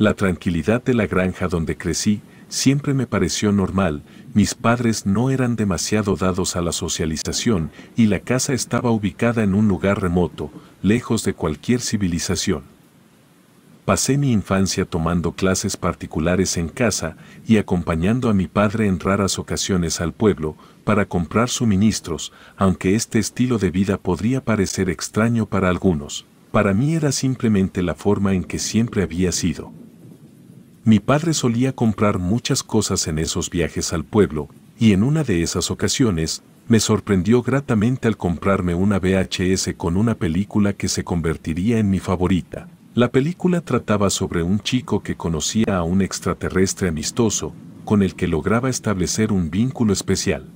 La tranquilidad de la granja donde crecí siempre me pareció normal, mis padres no eran demasiado dados a la socialización y la casa estaba ubicada en un lugar remoto, lejos de cualquier civilización. Pasé mi infancia tomando clases particulares en casa y acompañando a mi padre en raras ocasiones al pueblo para comprar suministros, aunque este estilo de vida podría parecer extraño para algunos. Para mí era simplemente la forma en que siempre había sido. Mi padre solía comprar muchas cosas en esos viajes al pueblo, y en una de esas ocasiones, me sorprendió gratamente al comprarme una VHS con una película que se convertiría en mi favorita. La película trataba sobre un chico que conocía a un extraterrestre amistoso, con el que lograba establecer un vínculo especial.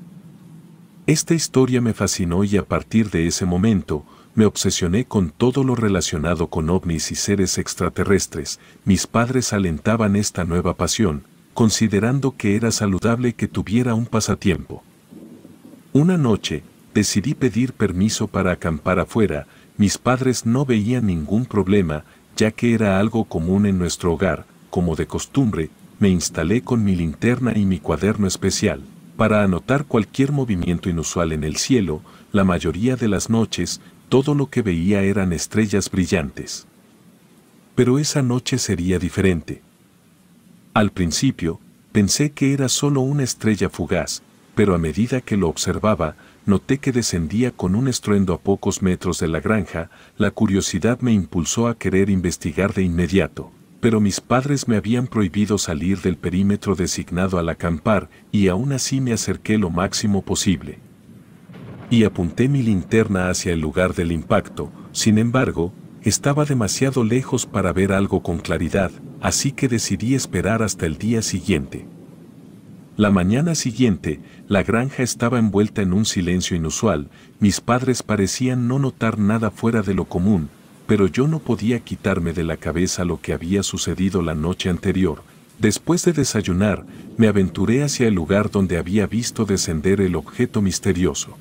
Esta historia me fascinó y a partir de ese momento, me obsesioné con todo lo relacionado con ovnis y seres extraterrestres. Mis padres alentaban esta nueva pasión, considerando que era saludable que tuviera un pasatiempo. Una noche, decidí pedir permiso para acampar afuera, mis padres no veían ningún problema, ya que era algo común en nuestro hogar, como de costumbre, me instalé con mi linterna y mi cuaderno especial, para anotar cualquier movimiento inusual en el cielo, la mayoría de las noches todo lo que veía eran estrellas brillantes. Pero esa noche sería diferente. Al principio, pensé que era solo una estrella fugaz, pero a medida que lo observaba, noté que descendía con un estruendo a pocos metros de la granja, la curiosidad me impulsó a querer investigar de inmediato. Pero mis padres me habían prohibido salir del perímetro designado al acampar y aún así me acerqué lo máximo posible y apunté mi linterna hacia el lugar del impacto, sin embargo, estaba demasiado lejos para ver algo con claridad, así que decidí esperar hasta el día siguiente. La mañana siguiente, la granja estaba envuelta en un silencio inusual, mis padres parecían no notar nada fuera de lo común, pero yo no podía quitarme de la cabeza lo que había sucedido la noche anterior. Después de desayunar, me aventuré hacia el lugar donde había visto descender el objeto misterioso.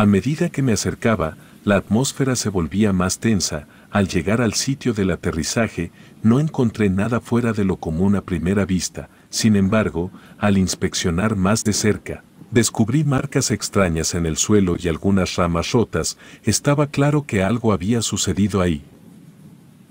A medida que me acercaba, la atmósfera se volvía más tensa, al llegar al sitio del aterrizaje, no encontré nada fuera de lo común a primera vista, sin embargo, al inspeccionar más de cerca, descubrí marcas extrañas en el suelo y algunas ramas rotas, estaba claro que algo había sucedido ahí.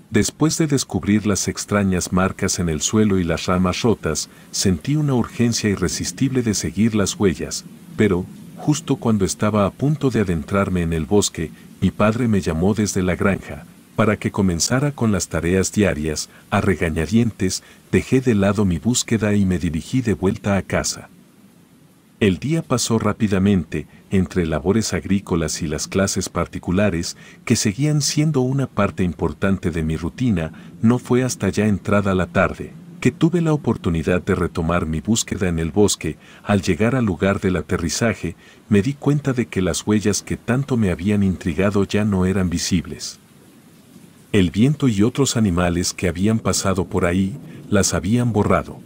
Después de descubrir las extrañas marcas en el suelo y las ramas rotas, sentí una urgencia irresistible de seguir las huellas, pero, Justo cuando estaba a punto de adentrarme en el bosque, mi padre me llamó desde la granja, para que comenzara con las tareas diarias, a regañadientes, dejé de lado mi búsqueda y me dirigí de vuelta a casa. El día pasó rápidamente, entre labores agrícolas y las clases particulares, que seguían siendo una parte importante de mi rutina, no fue hasta ya entrada la tarde, que tuve la oportunidad de retomar mi búsqueda en el bosque, al llegar al lugar del aterrizaje, me di cuenta de que las huellas que tanto me habían intrigado ya no eran visibles. El viento y otros animales que habían pasado por ahí las habían borrado.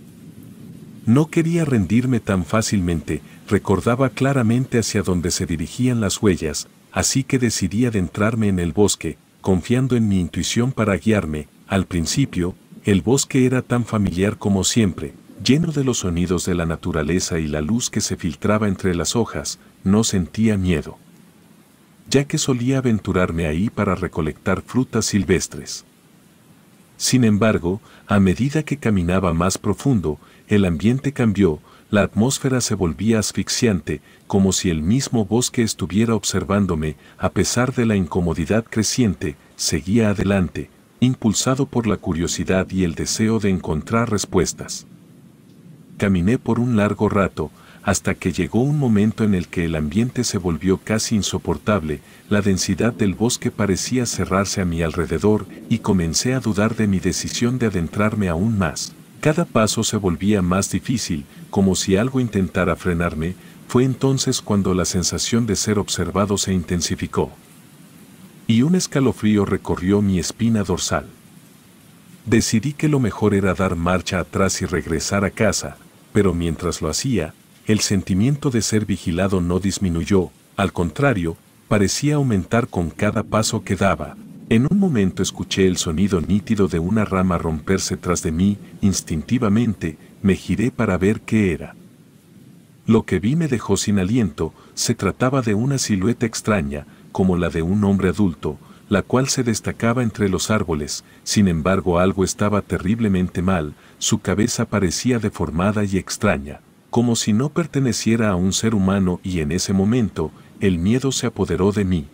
No quería rendirme tan fácilmente, recordaba claramente hacia dónde se dirigían las huellas, así que decidí adentrarme en el bosque, confiando en mi intuición para guiarme, al principio, el bosque era tan familiar como siempre, lleno de los sonidos de la naturaleza y la luz que se filtraba entre las hojas, no sentía miedo. Ya que solía aventurarme ahí para recolectar frutas silvestres. Sin embargo, a medida que caminaba más profundo, el ambiente cambió, la atmósfera se volvía asfixiante, como si el mismo bosque estuviera observándome, a pesar de la incomodidad creciente, seguía adelante, impulsado por la curiosidad y el deseo de encontrar respuestas. Caminé por un largo rato, hasta que llegó un momento en el que el ambiente se volvió casi insoportable, la densidad del bosque parecía cerrarse a mi alrededor y comencé a dudar de mi decisión de adentrarme aún más. Cada paso se volvía más difícil, como si algo intentara frenarme, fue entonces cuando la sensación de ser observado se intensificó y un escalofrío recorrió mi espina dorsal. Decidí que lo mejor era dar marcha atrás y regresar a casa, pero mientras lo hacía, el sentimiento de ser vigilado no disminuyó, al contrario, parecía aumentar con cada paso que daba. En un momento escuché el sonido nítido de una rama romperse tras de mí, instintivamente me giré para ver qué era. Lo que vi me dejó sin aliento, se trataba de una silueta extraña, como la de un hombre adulto, la cual se destacaba entre los árboles, sin embargo algo estaba terriblemente mal, su cabeza parecía deformada y extraña, como si no perteneciera a un ser humano y en ese momento el miedo se apoderó de mí.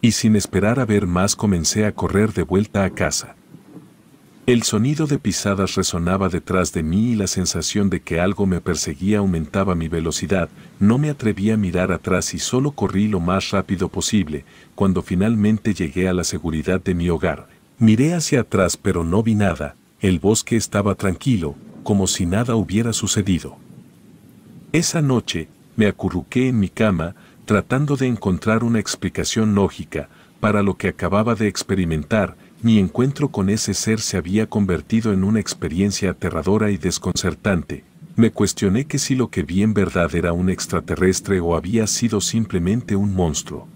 Y sin esperar a ver más comencé a correr de vuelta a casa. El sonido de pisadas resonaba detrás de mí y la sensación de que algo me perseguía aumentaba mi velocidad, no me atreví a mirar atrás y solo corrí lo más rápido posible, cuando finalmente llegué a la seguridad de mi hogar. Miré hacia atrás pero no vi nada, el bosque estaba tranquilo, como si nada hubiera sucedido. Esa noche, me acurruqué en mi cama, tratando de encontrar una explicación lógica para lo que acababa de experimentar, mi encuentro con ese ser se había convertido en una experiencia aterradora y desconcertante, me cuestioné que si lo que vi en verdad era un extraterrestre o había sido simplemente un monstruo.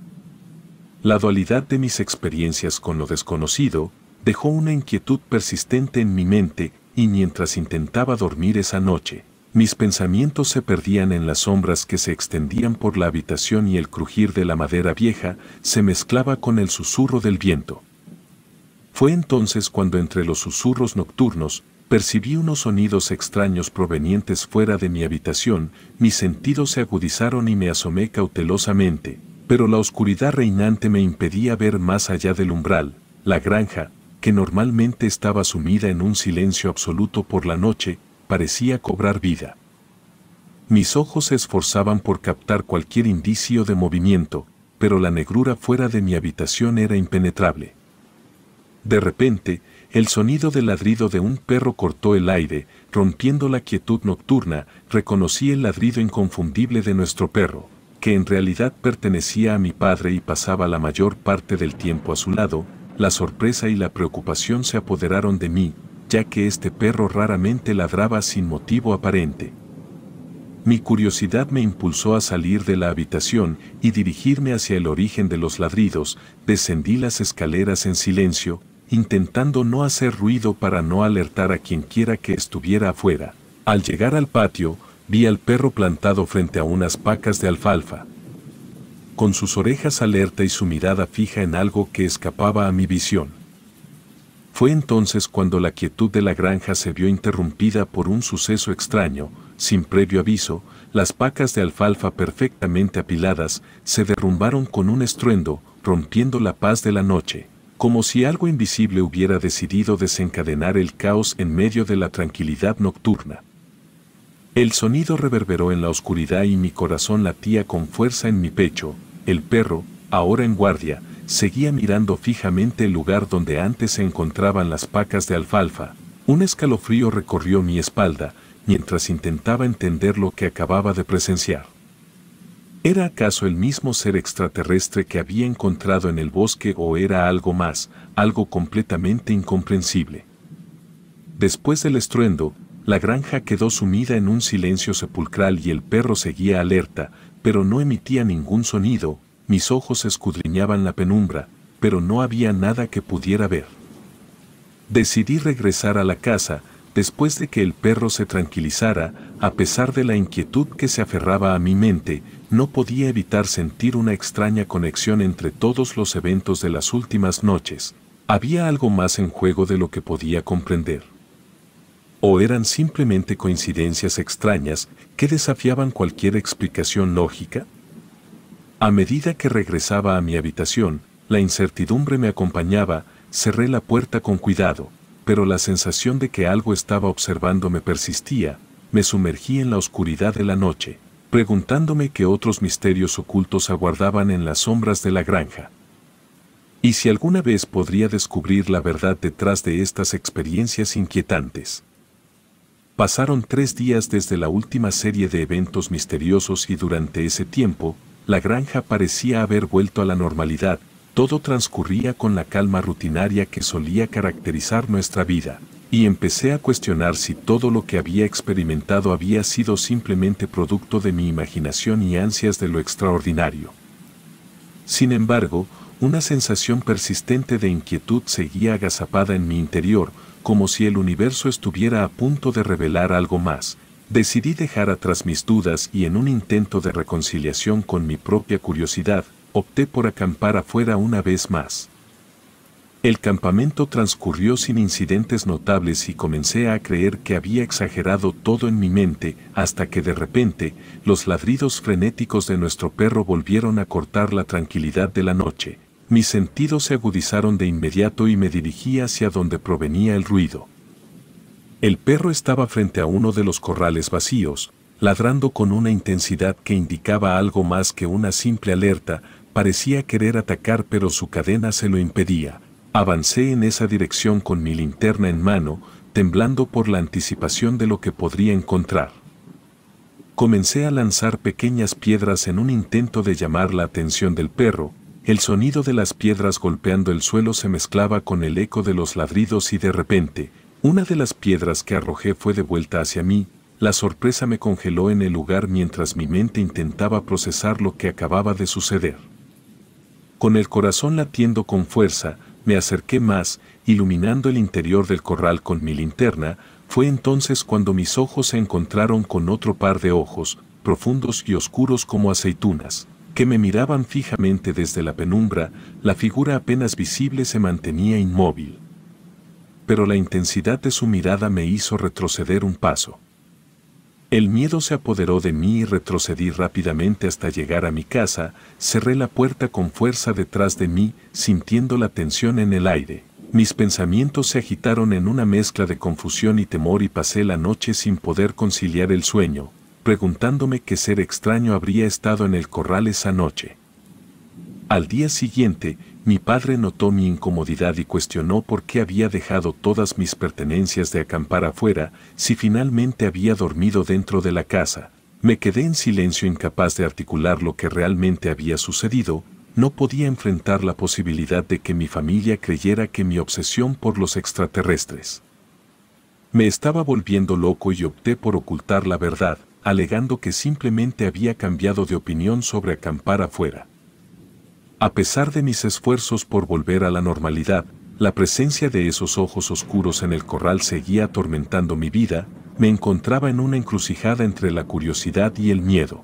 La dualidad de mis experiencias con lo desconocido dejó una inquietud persistente en mi mente y mientras intentaba dormir esa noche, mis pensamientos se perdían en las sombras que se extendían por la habitación y el crujir de la madera vieja se mezclaba con el susurro del viento. Fue entonces cuando entre los susurros nocturnos percibí unos sonidos extraños provenientes fuera de mi habitación, mis sentidos se agudizaron y me asomé cautelosamente, pero la oscuridad reinante me impedía ver más allá del umbral, la granja, que normalmente estaba sumida en un silencio absoluto por la noche, parecía cobrar vida. Mis ojos se esforzaban por captar cualquier indicio de movimiento, pero la negrura fuera de mi habitación era impenetrable. De repente, el sonido del ladrido de un perro cortó el aire, rompiendo la quietud nocturna, reconocí el ladrido inconfundible de nuestro perro, que en realidad pertenecía a mi padre y pasaba la mayor parte del tiempo a su lado, la sorpresa y la preocupación se apoderaron de mí, ya que este perro raramente ladraba sin motivo aparente. Mi curiosidad me impulsó a salir de la habitación y dirigirme hacia el origen de los ladridos, descendí las escaleras en silencio, intentando no hacer ruido para no alertar a quien quiera que estuviera afuera. Al llegar al patio, vi al perro plantado frente a unas pacas de alfalfa. Con sus orejas alerta y su mirada fija en algo que escapaba a mi visión. Fue entonces cuando la quietud de la granja se vio interrumpida por un suceso extraño, sin previo aviso, las pacas de alfalfa perfectamente apiladas se derrumbaron con un estruendo, rompiendo la paz de la noche como si algo invisible hubiera decidido desencadenar el caos en medio de la tranquilidad nocturna. El sonido reverberó en la oscuridad y mi corazón latía con fuerza en mi pecho. El perro, ahora en guardia, seguía mirando fijamente el lugar donde antes se encontraban las pacas de alfalfa. Un escalofrío recorrió mi espalda mientras intentaba entender lo que acababa de presenciar. ¿Era acaso el mismo ser extraterrestre que había encontrado en el bosque o era algo más, algo completamente incomprensible? Después del estruendo, la granja quedó sumida en un silencio sepulcral y el perro seguía alerta, pero no emitía ningún sonido, mis ojos escudriñaban la penumbra, pero no había nada que pudiera ver. Decidí regresar a la casa, después de que el perro se tranquilizara, a pesar de la inquietud que se aferraba a mi mente, no podía evitar sentir una extraña conexión entre todos los eventos de las últimas noches. Había algo más en juego de lo que podía comprender. O eran simplemente coincidencias extrañas que desafiaban cualquier explicación lógica? A medida que regresaba a mi habitación, la incertidumbre me acompañaba, cerré la puerta con cuidado, pero la sensación de que algo estaba observándome persistía, me sumergí en la oscuridad de la noche, preguntándome qué otros misterios ocultos aguardaban en las sombras de la granja. Y si alguna vez podría descubrir la verdad detrás de estas experiencias inquietantes. Pasaron tres días desde la última serie de eventos misteriosos y durante ese tiempo, la granja parecía haber vuelto a la normalidad, todo transcurría con la calma rutinaria que solía caracterizar nuestra vida, y empecé a cuestionar si todo lo que había experimentado había sido simplemente producto de mi imaginación y ansias de lo extraordinario. Sin embargo, una sensación persistente de inquietud seguía agazapada en mi interior, como si el universo estuviera a punto de revelar algo más. Decidí dejar atrás mis dudas y en un intento de reconciliación con mi propia curiosidad, opté por acampar afuera una vez más. El campamento transcurrió sin incidentes notables y comencé a creer que había exagerado todo en mi mente hasta que de repente los ladridos frenéticos de nuestro perro volvieron a cortar la tranquilidad de la noche. Mis sentidos se agudizaron de inmediato y me dirigí hacia donde provenía el ruido. El perro estaba frente a uno de los corrales vacíos, ladrando con una intensidad que indicaba algo más que una simple alerta, parecía querer atacar pero su cadena se lo impedía. Avancé en esa dirección con mi linterna en mano, temblando por la anticipación de lo que podría encontrar. Comencé a lanzar pequeñas piedras en un intento de llamar la atención del perro, el sonido de las piedras golpeando el suelo se mezclaba con el eco de los ladridos y de repente, una de las piedras que arrojé fue devuelta hacia mí, la sorpresa me congeló en el lugar mientras mi mente intentaba procesar lo que acababa de suceder. Con el corazón latiendo con fuerza, me acerqué más, iluminando el interior del corral con mi linterna, fue entonces cuando mis ojos se encontraron con otro par de ojos, profundos y oscuros como aceitunas, que me miraban fijamente desde la penumbra, la figura apenas visible se mantenía inmóvil. Pero la intensidad de su mirada me hizo retroceder un paso. El miedo se apoderó de mí y retrocedí rápidamente hasta llegar a mi casa, cerré la puerta con fuerza detrás de mí, sintiendo la tensión en el aire. Mis pensamientos se agitaron en una mezcla de confusión y temor y pasé la noche sin poder conciliar el sueño, preguntándome qué ser extraño habría estado en el corral esa noche. Al día siguiente, mi padre notó mi incomodidad y cuestionó por qué había dejado todas mis pertenencias de acampar afuera si finalmente había dormido dentro de la casa. Me quedé en silencio incapaz de articular lo que realmente había sucedido, no podía enfrentar la posibilidad de que mi familia creyera que mi obsesión por los extraterrestres. Me estaba volviendo loco y opté por ocultar la verdad, alegando que simplemente había cambiado de opinión sobre acampar afuera. A pesar de mis esfuerzos por volver a la normalidad, la presencia de esos ojos oscuros en el corral seguía atormentando mi vida, me encontraba en una encrucijada entre la curiosidad y el miedo.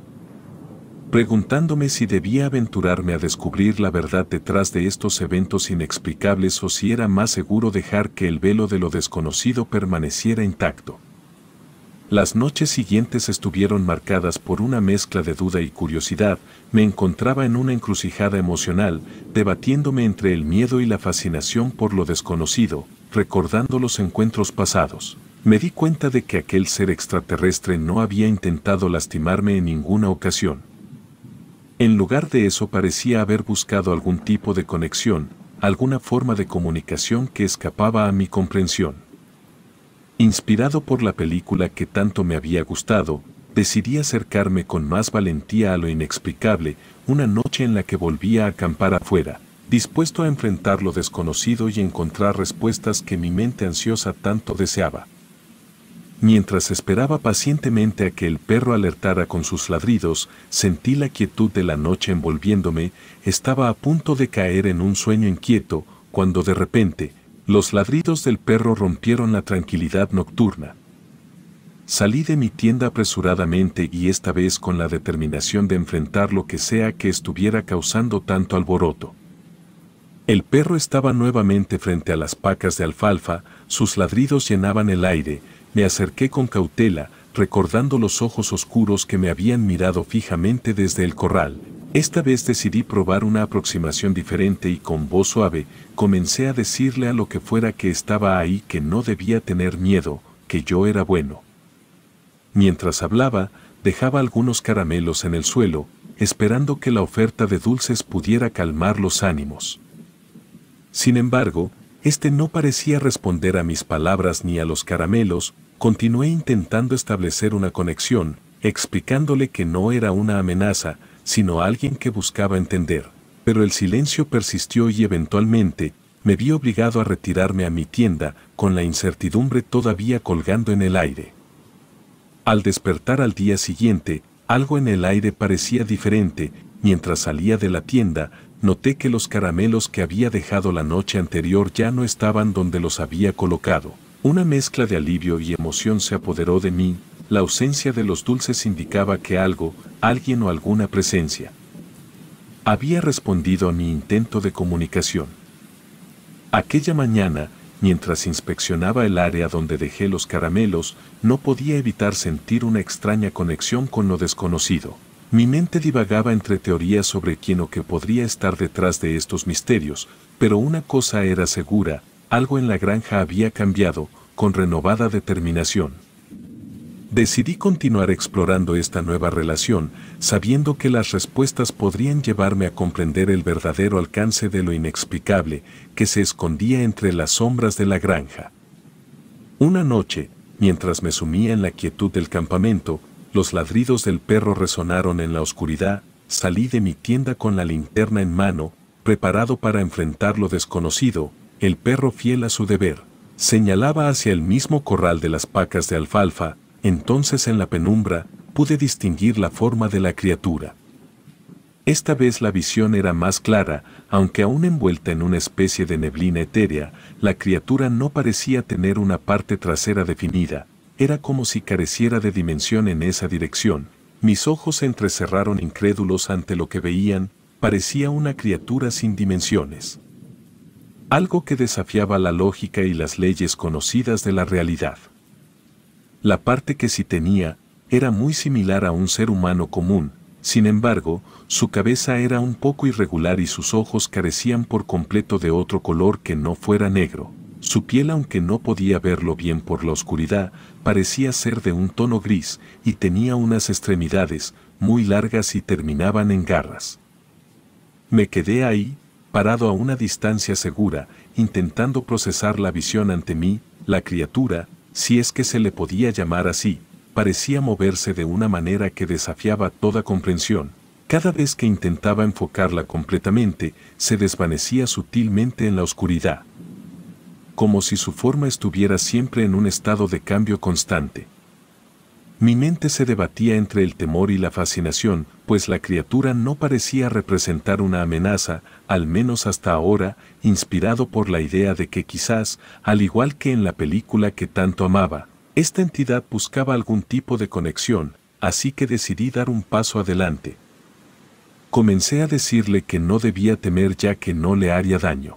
Preguntándome si debía aventurarme a descubrir la verdad detrás de estos eventos inexplicables o si era más seguro dejar que el velo de lo desconocido permaneciera intacto. Las noches siguientes estuvieron marcadas por una mezcla de duda y curiosidad, me encontraba en una encrucijada emocional, debatiéndome entre el miedo y la fascinación por lo desconocido, recordando los encuentros pasados. Me di cuenta de que aquel ser extraterrestre no había intentado lastimarme en ninguna ocasión. En lugar de eso parecía haber buscado algún tipo de conexión, alguna forma de comunicación que escapaba a mi comprensión. Inspirado por la película que tanto me había gustado, decidí acercarme con más valentía a lo inexplicable una noche en la que volvía a acampar afuera, dispuesto a enfrentar lo desconocido y encontrar respuestas que mi mente ansiosa tanto deseaba. Mientras esperaba pacientemente a que el perro alertara con sus ladridos, sentí la quietud de la noche envolviéndome, estaba a punto de caer en un sueño inquieto, cuando de repente, los ladridos del perro rompieron la tranquilidad nocturna. Salí de mi tienda apresuradamente y esta vez con la determinación de enfrentar lo que sea que estuviera causando tanto alboroto. El perro estaba nuevamente frente a las pacas de alfalfa, sus ladridos llenaban el aire, me acerqué con cautela, recordando los ojos oscuros que me habían mirado fijamente desde el corral, esta vez decidí probar una aproximación diferente y con voz suave comencé a decirle a lo que fuera que estaba ahí que no debía tener miedo, que yo era bueno. Mientras hablaba, dejaba algunos caramelos en el suelo, esperando que la oferta de dulces pudiera calmar los ánimos. Sin embargo, este no parecía responder a mis palabras ni a los caramelos, continué intentando establecer una conexión, explicándole que no era una amenaza, sino alguien que buscaba entender, pero el silencio persistió y eventualmente me vi obligado a retirarme a mi tienda con la incertidumbre todavía colgando en el aire. Al despertar al día siguiente, algo en el aire parecía diferente, mientras salía de la tienda, noté que los caramelos que había dejado la noche anterior ya no estaban donde los había colocado. Una mezcla de alivio y emoción se apoderó de mí, la ausencia de los dulces indicaba que algo, alguien o alguna presencia había respondido a mi intento de comunicación. Aquella mañana, mientras inspeccionaba el área donde dejé los caramelos, no podía evitar sentir una extraña conexión con lo desconocido. Mi mente divagaba entre teorías sobre quién o qué podría estar detrás de estos misterios, pero una cosa era segura, algo en la granja había cambiado, con renovada determinación. Decidí continuar explorando esta nueva relación, sabiendo que las respuestas podrían llevarme a comprender el verdadero alcance de lo inexplicable que se escondía entre las sombras de la granja. Una noche, mientras me sumía en la quietud del campamento, los ladridos del perro resonaron en la oscuridad, salí de mi tienda con la linterna en mano, preparado para enfrentar lo desconocido, el perro fiel a su deber, señalaba hacia el mismo corral de las pacas de alfalfa, entonces en la penumbra pude distinguir la forma de la criatura. Esta vez la visión era más clara, aunque aún envuelta en una especie de neblina etérea, la criatura no parecía tener una parte trasera definida, era como si careciera de dimensión en esa dirección. Mis ojos se entrecerraron incrédulos ante lo que veían, parecía una criatura sin dimensiones. Algo que desafiaba la lógica y las leyes conocidas de la realidad. La parte que sí tenía era muy similar a un ser humano común, sin embargo, su cabeza era un poco irregular y sus ojos carecían por completo de otro color que no fuera negro. Su piel, aunque no podía verlo bien por la oscuridad, parecía ser de un tono gris y tenía unas extremidades muy largas y terminaban en garras. Me quedé ahí, parado a una distancia segura, intentando procesar la visión ante mí, la criatura, si es que se le podía llamar así, parecía moverse de una manera que desafiaba toda comprensión. Cada vez que intentaba enfocarla completamente, se desvanecía sutilmente en la oscuridad. Como si su forma estuviera siempre en un estado de cambio constante. Mi mente se debatía entre el temor y la fascinación, pues la criatura no parecía representar una amenaza, al menos hasta ahora, inspirado por la idea de que quizás, al igual que en la película que tanto amaba, esta entidad buscaba algún tipo de conexión, así que decidí dar un paso adelante. Comencé a decirle que no debía temer ya que no le haría daño.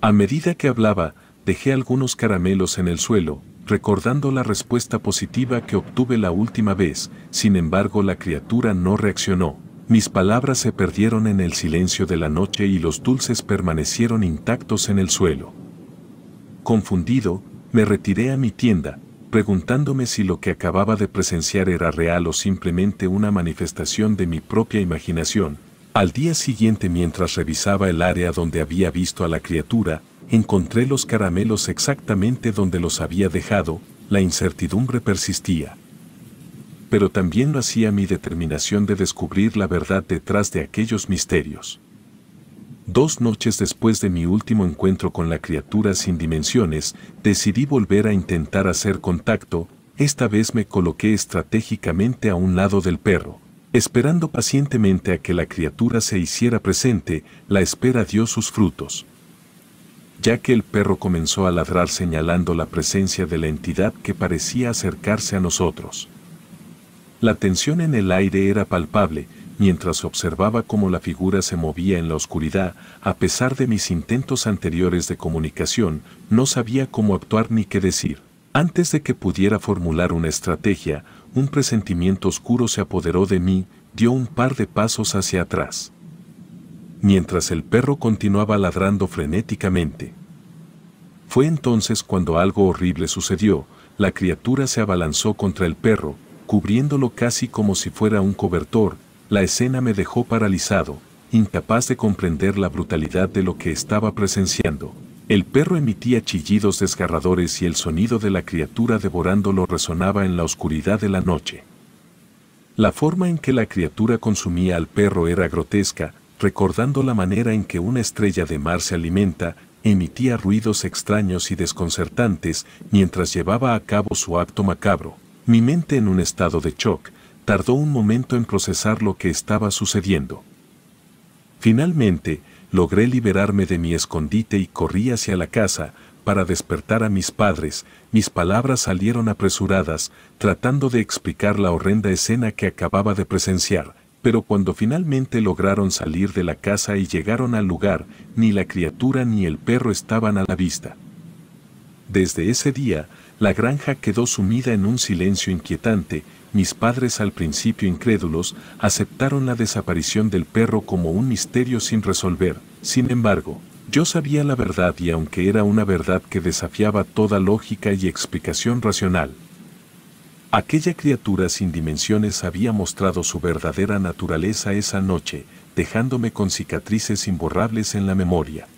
A medida que hablaba, dejé algunos caramelos en el suelo, recordando la respuesta positiva que obtuve la última vez, sin embargo la criatura no reaccionó. Mis palabras se perdieron en el silencio de la noche y los dulces permanecieron intactos en el suelo. Confundido, me retiré a mi tienda, preguntándome si lo que acababa de presenciar era real o simplemente una manifestación de mi propia imaginación. Al día siguiente mientras revisaba el área donde había visto a la criatura, encontré los caramelos exactamente donde los había dejado, la incertidumbre persistía. Pero también lo hacía mi determinación de descubrir la verdad detrás de aquellos misterios. Dos noches después de mi último encuentro con la criatura sin dimensiones, decidí volver a intentar hacer contacto, esta vez me coloqué estratégicamente a un lado del perro. Esperando pacientemente a que la criatura se hiciera presente, la espera dio sus frutos ya que el perro comenzó a ladrar señalando la presencia de la entidad que parecía acercarse a nosotros. La tensión en el aire era palpable, mientras observaba cómo la figura se movía en la oscuridad, a pesar de mis intentos anteriores de comunicación, no sabía cómo actuar ni qué decir. Antes de que pudiera formular una estrategia, un presentimiento oscuro se apoderó de mí, dio un par de pasos hacia atrás mientras el perro continuaba ladrando frenéticamente. Fue entonces cuando algo horrible sucedió, la criatura se abalanzó contra el perro, cubriéndolo casi como si fuera un cobertor, la escena me dejó paralizado, incapaz de comprender la brutalidad de lo que estaba presenciando. El perro emitía chillidos desgarradores y el sonido de la criatura devorándolo resonaba en la oscuridad de la noche. La forma en que la criatura consumía al perro era grotesca, recordando la manera en que una estrella de mar se alimenta, emitía ruidos extraños y desconcertantes mientras llevaba a cabo su acto macabro. Mi mente en un estado de shock, tardó un momento en procesar lo que estaba sucediendo. Finalmente, logré liberarme de mi escondite y corrí hacia la casa para despertar a mis padres. Mis palabras salieron apresuradas, tratando de explicar la horrenda escena que acababa de presenciar pero cuando finalmente lograron salir de la casa y llegaron al lugar, ni la criatura ni el perro estaban a la vista. Desde ese día, la granja quedó sumida en un silencio inquietante, mis padres al principio incrédulos aceptaron la desaparición del perro como un misterio sin resolver, sin embargo, yo sabía la verdad y aunque era una verdad que desafiaba toda lógica y explicación racional, Aquella criatura sin dimensiones había mostrado su verdadera naturaleza esa noche, dejándome con cicatrices imborrables en la memoria.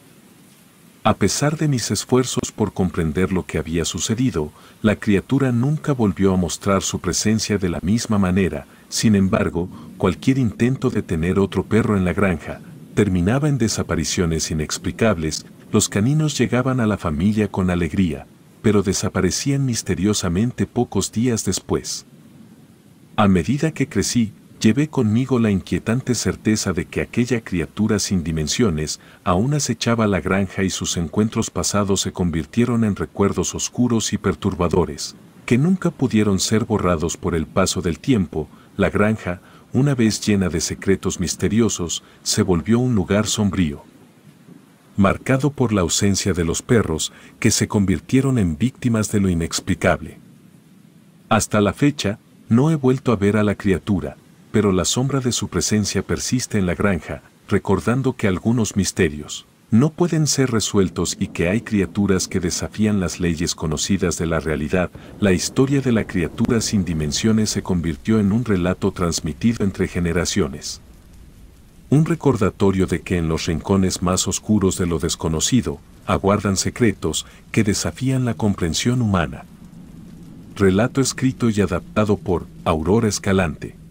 A pesar de mis esfuerzos por comprender lo que había sucedido, la criatura nunca volvió a mostrar su presencia de la misma manera, sin embargo, cualquier intento de tener otro perro en la granja, terminaba en desapariciones inexplicables, los caninos llegaban a la familia con alegría, pero desaparecían misteriosamente pocos días después. A medida que crecí, llevé conmigo la inquietante certeza de que aquella criatura sin dimensiones aún acechaba la granja y sus encuentros pasados se convirtieron en recuerdos oscuros y perturbadores, que nunca pudieron ser borrados por el paso del tiempo, la granja, una vez llena de secretos misteriosos, se volvió un lugar sombrío marcado por la ausencia de los perros que se convirtieron en víctimas de lo inexplicable. Hasta la fecha, no he vuelto a ver a la criatura, pero la sombra de su presencia persiste en la granja, recordando que algunos misterios no pueden ser resueltos y que hay criaturas que desafían las leyes conocidas de la realidad, la historia de la criatura sin dimensiones se convirtió en un relato transmitido entre generaciones un recordatorio de que en los rincones más oscuros de lo desconocido aguardan secretos que desafían la comprensión humana. Relato escrito y adaptado por Aurora Escalante.